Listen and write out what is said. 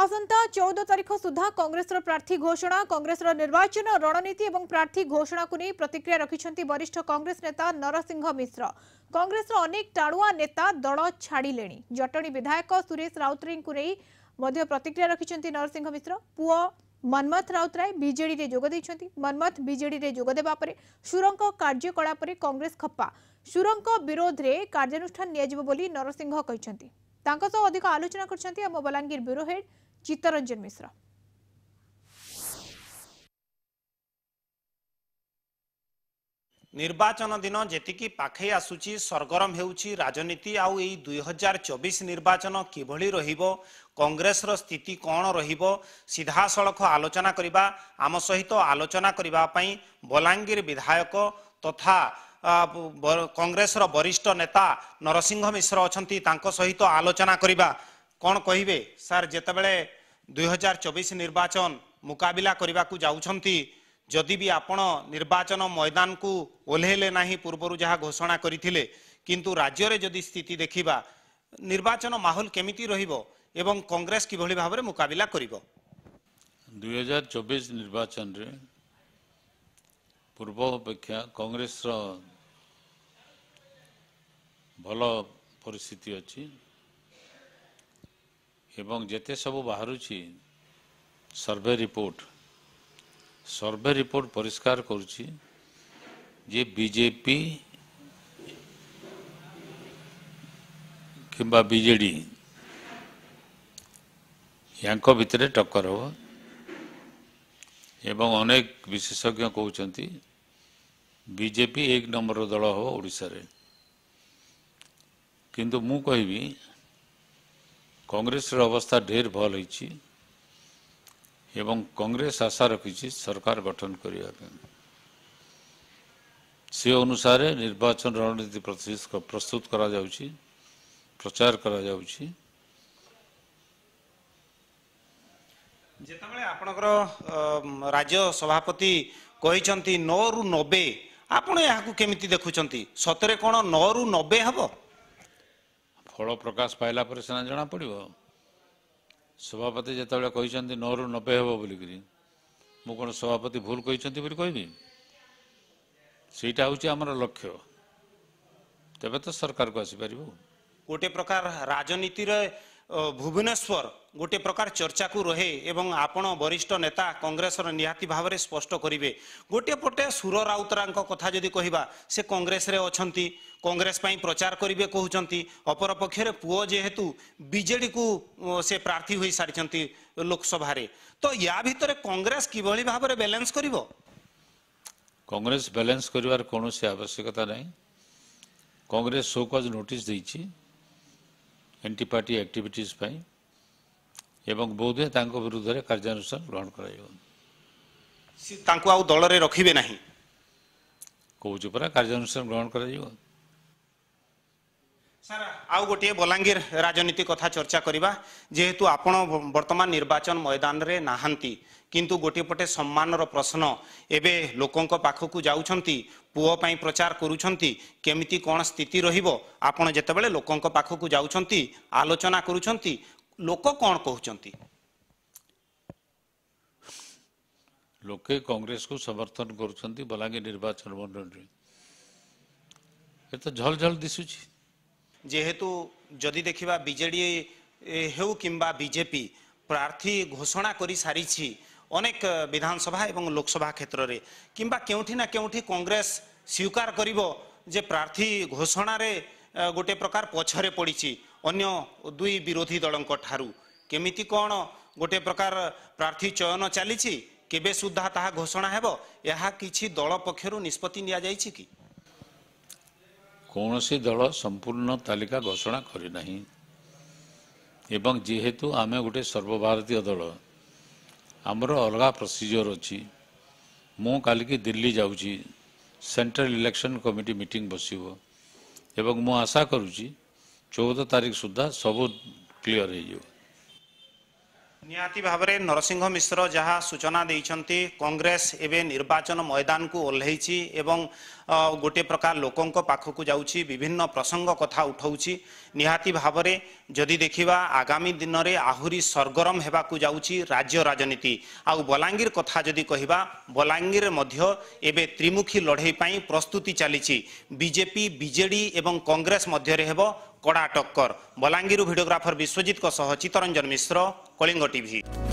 আসন্তা চৌদ তারিখ সুদ্ধা কংগ্রেসর প্রার্থী ঘোষণা কংগ্রেসর নির্বাচন রণনীতি এবং প্রার্থী ঘোষণাকু নিয়ে প্রতিক্রিয়া রাখিছেন বরিষ্ঠ কংগ্রেস নেতা নরসিংহ মিশ্র কংগ্রেসর অনেক টাড়ুয়া নেতা দল ছাড়িলে জটনী বিধায়ক সুরেশ রাউতরেঙ্কু নেই মধ্য প্রতিক্রিয়া রাখিছেন নরসিংহ মিশ্র পুয় মন্মথ রাউতরায় বিজেডিরে যোগ দিয়েছেন মন্মথ বিজেডিরে যোগ দেওয়া পরে সুরঙ্ক কার্যকলাপে কংগ্রেস খপ্পা সুরঙ্ক বিরোধে কার্যানুষ্ঠান নিয়ে নরসিংহ কিন্তু ତାଙ୍କ ସହ ଅଧିକ ଆଲୋଚନା କରିଛନ୍ତି ଆମ ବଲାଙ୍ଗୀର ବ୍ୟୁରୋ ହେଡ୍ ଚିତ୍ତରଞ୍ଜନ ମିଶ୍ର ନିର୍ବାଚନ ଦିନ ଯେତିକି ପାଖେଇ ଆସୁଛି ସରଗରମ ହେଉଛି ରାଜନୀତି ଆଉ ଏଇ ଦୁଇ ହଜାର ଚବିଶ ନିର୍ବାଚନ କିଭଳି ରହିବ କଂଗ୍ରେସର ସ୍ଥିତି କ'ଣ ରହିବ ସିଧାସଳଖ ଆଲୋଚନା କରିବା ଆମ ସହିତ ଆଲୋଚନା କରିବା ପାଇଁ ବଲାଙ୍ଗୀର ବିଧାୟକ ତଥା କଂଗ୍ରେସର ବରିଷ୍ଠ ନେତା ନରସିଂହ ମିଶ୍ର ଅଛନ୍ତି ତାଙ୍କ ସହିତ ଆଲୋଚନା କରିବା କ'ଣ କହିବେ ସାର୍ ଯେତେବେଳେ ଦୁଇହଜାର ଚବିଶ ନିର୍ବାଚନ ମୁକାବିଲା କରିବାକୁ ଯାଉଛନ୍ତି ଯଦି ବି ଆପଣ ନିର୍ବାଚନ ମଇଦାନକୁ ଓହ୍ଲେଇଲେ ନାହିଁ ପୂର୍ବରୁ ଯାହା ଘୋଷଣା କରିଥିଲେ କିନ୍ତୁ ରାଜ୍ୟରେ ଯଦି ସ୍ଥିତି ଦେଖିବା ନିର୍ବାଚନ ମାହୋଲ କେମିତି ରହିବ ଏବଂ କଂଗ୍ରେସ କିଭଳି ଭାବରେ ମୁକାବିଲା କରିବ ଦୁଇହଜାର ଚବିଶ ନିର୍ବାଚନରେ ପୂର୍ବ ଅପେକ୍ଷା କଂଗ୍ରେସର भल परिस्थिति अच्छी एवं जिते सब बाहर सर्वे रिपोर्ट सर्वे रिपोर्ट परिष्कार करे बीजेपी किंबा बीजेडी यांको भितरे टक्कर हो एवं अनेक विशेषज्ञ कहते बीजेपी एक नंबर दल हो ओडिशा रे କିନ୍ତୁ ମୁଁ କହିବି କଂଗ୍ରେସର ଅବସ୍ଥା ଢେର ଭଲ ହେଇଛି ଏବଂ କଂଗ୍ରେସ ଆଶା ରଖିଛି ସରକାର ଗଠନ କରିବା ପାଇଁ ସେ ଅନୁସାରେ ନିର୍ବାଚନ ରଣନୀତି ପ୍ରସ୍ତୁତ କରାଯାଉଛି ପ୍ରଚାର କରାଯାଉଛି ଯେତେବେଳେ ଆପଣଙ୍କର ରାଜ୍ୟ ସଭାପତି କହିଛନ୍ତି ନଅରୁ ନବେ ଆପଣ ଏହାକୁ କେମିତି ଦେଖୁଛନ୍ତି ସତରେ କ'ଣ ନଅରୁ ନବେ ହେବ ଫଳ ପ୍ରକାଶ ପାଇଲା ପରେ ସେନା ଜଣାପଡ଼ିବ ସଭାପତି ଯେତେବେଳେ କହିଛନ୍ତି ନଅରୁ ନବେ ହେବ ବୋଲିକିରି ମୁଁ କ'ଣ ସଭାପତି ଭୁଲ କହିଛନ୍ତି ବୋଲି କହିବି ସେଇଟା ହେଉଛି ଆମର ଲକ୍ଷ୍ୟ ତେବେ ତ ସରକାରକୁ ଆସିପାରିବୁ ଗୋଟେ ପ୍ରକାର ରାଜନୀତିରେ ভুবনেশ্বর গোটে প্রকার চর্চাকু রহে এবং আপন বরিষ্ঠ নেতা কংগ্রেসর নিহতি ভাবে স্পষ্ট করবে গোটে পটে সুর রাউতরাঙ্ক কথা যদি কহবা সে কংগ্রেসরে অনেক কংগ্রেস পাই প্রচার করবে কুমার অপরপক্ষে পুয় যেহেতু বিজেডি কু সে প্রার্থী হয়ে সারি লোকসভার তো ইয়া ভিতরে কংগ্রেস কিভাবে ভাবে ব্যালেন্স করব কংগ্রেস ব্যালেন্স করবার কোণী আবশ্যকতা নাই কংগ্রেস সোকজ নোটিস দিয়েছে एंटी पार्टी एक्टिविटीज एवं बोधे विरुद्ध कार्यानुषान ग्रहण कर दल रखे ना कौच परा कार्यानुषान ग्रहण कर ସାର୍ ଆଉ ଗୋଟିଏ ବଲାଙ୍ଗୀର ରାଜନୀତି କଥା ଚର୍ଚ୍ଚା କରିବା ଯେହେତୁ ଆପଣ ବର୍ତ୍ତମାନ ନିର୍ବାଚନ ମଇଦାନରେ ନାହାନ୍ତି କିନ୍ତୁ ଗୋଟିଏ ପଟେ ସମ୍ମାନର ପ୍ରଶ୍ନ ଏବେ ଲୋକଙ୍କ ପାଖକୁ ଯାଉଛନ୍ତି ପୁଅ ପାଇଁ ପ୍ରଚାର କରୁଛନ୍ତି କେମିତି କ'ଣ ସ୍ଥିତି ରହିବ ଆପଣ ଯେତେବେଳେ ଲୋକଙ୍କ ପାଖକୁ ଯାଉଛନ୍ତି ଆଲୋଚନା କରୁଛନ୍ତି ଲୋକ କ'ଣ କହୁଛନ୍ତି ଲୋକେ କଂଗ୍ରେସକୁ ସମର୍ଥନ କରୁଛନ୍ତି ବଲାଙ୍ଗୀର ନିର୍ବାଚନ ମଣ୍ଡଳୀରେ ଏ ତ ଝଲଝଲ ଦିଶୁଛି ଯେହେତୁ ଯଦି ଦେଖିବା ବିଜେଡ଼ି ହେଉ କିମ୍ବା ବିଜେପି ପ୍ରାର୍ଥୀ ଘୋଷଣା କରିସାରିଛି ଅନେକ ବିଧାନସଭା ଏବଂ ଲୋକସଭା କ୍ଷେତ୍ରରେ କିମ୍ବା କେଉଁଠି ନା କେଉଁଠି କଂଗ୍ରେସ ସ୍ୱୀକାର କରିବ ଯେ ପ୍ରାର୍ଥୀ ଘୋଷଣାରେ ଗୋଟିଏ ପ୍ରକାର ପଛରେ ପଡ଼ିଛି ଅନ୍ୟ ଦୁଇ ବିରୋଧୀ ଦଳଙ୍କ ଠାରୁ କେମିତି କ'ଣ ଗୋଟିଏ ପ୍ରକାର ପ୍ରାର୍ଥୀ ଚୟନ ଚାଲିଛି କେବେ ସୁଦ୍ଧା ତାହା ଘୋଷଣା ହେବ ଏହା କିଛି ଦଳ ପକ୍ଷରୁ ନିଷ୍ପତ୍ତି ନିଆଯାଇଛି କି କୌଣସି ଦଳ ସମ୍ପୂର୍ଣ୍ଣ ତାଲିକା ଘୋଷଣା କରିନାହିଁ ଏବଂ ଯେହେତୁ ଆମେ ଗୋଟିଏ ସର୍ବଭାରତୀୟ ଦଳ ଆମର ଅଲଗା ପ୍ରୋସିଜିଓର ଅଛି ମୁଁ କାଲିକି ଦିଲ୍ଲୀ ଯାଉଛି ସେଣ୍ଟ୍ରାଲ ଇଲେକ୍ସନ୍ କମିଟି ମିଟିଂ ବସିବ ଏବଂ ମୁଁ ଆଶା କରୁଛି ଚଉଦ ତାରିଖ ସୁଦ୍ଧା ସବୁ କ୍ଲିଅର୍ ହୋଇଯିବ ନିହାତି ଭାବରେ ନରସିଂହ ମିଶ୍ର ଯାହା ସୂଚନା ଦେଇଛନ୍ତି କଂଗ୍ରେସ ଏବେ ନିର୍ବାଚନ ମଇଦାନକୁ ଓହ୍ଲେଇଛି ଏବଂ ଗୋଟିଏ ପ୍ରକାର ଲୋକଙ୍କ ପାଖକୁ ଯାଉଛି ବିଭିନ୍ନ ପ୍ରସଙ୍ଗ କଥା ଉଠାଉଛି ନିହାତି ଭାବରେ ଯଦି ଦେଖିବା ଆଗାମୀ ଦିନରେ ଆହୁରି ସରଗରମ ହେବାକୁ ଯାଉଛି ରାଜ୍ୟ ରାଜନୀତି ଆଉ ବଲାଙ୍ଗୀର କଥା ଯଦି କହିବା ବଲାଙ୍ଗୀରରେ ମଧ୍ୟ ଏବେ ତ୍ରିମୁଖୀ ଲଢ଼େଇ ପାଇଁ ପ୍ରସ୍ତୁତି ଚାଲିଛି ବିଜେପି ବିଜେଡ଼ି ଏବଂ କଂଗ୍ରେସ ମଧ୍ୟରେ ହେବ कडा टक्कर बलाङीरु भिडियोग्राफर विश्वजित सह चित्तरञ्जन मिश्र कलिंग टिभि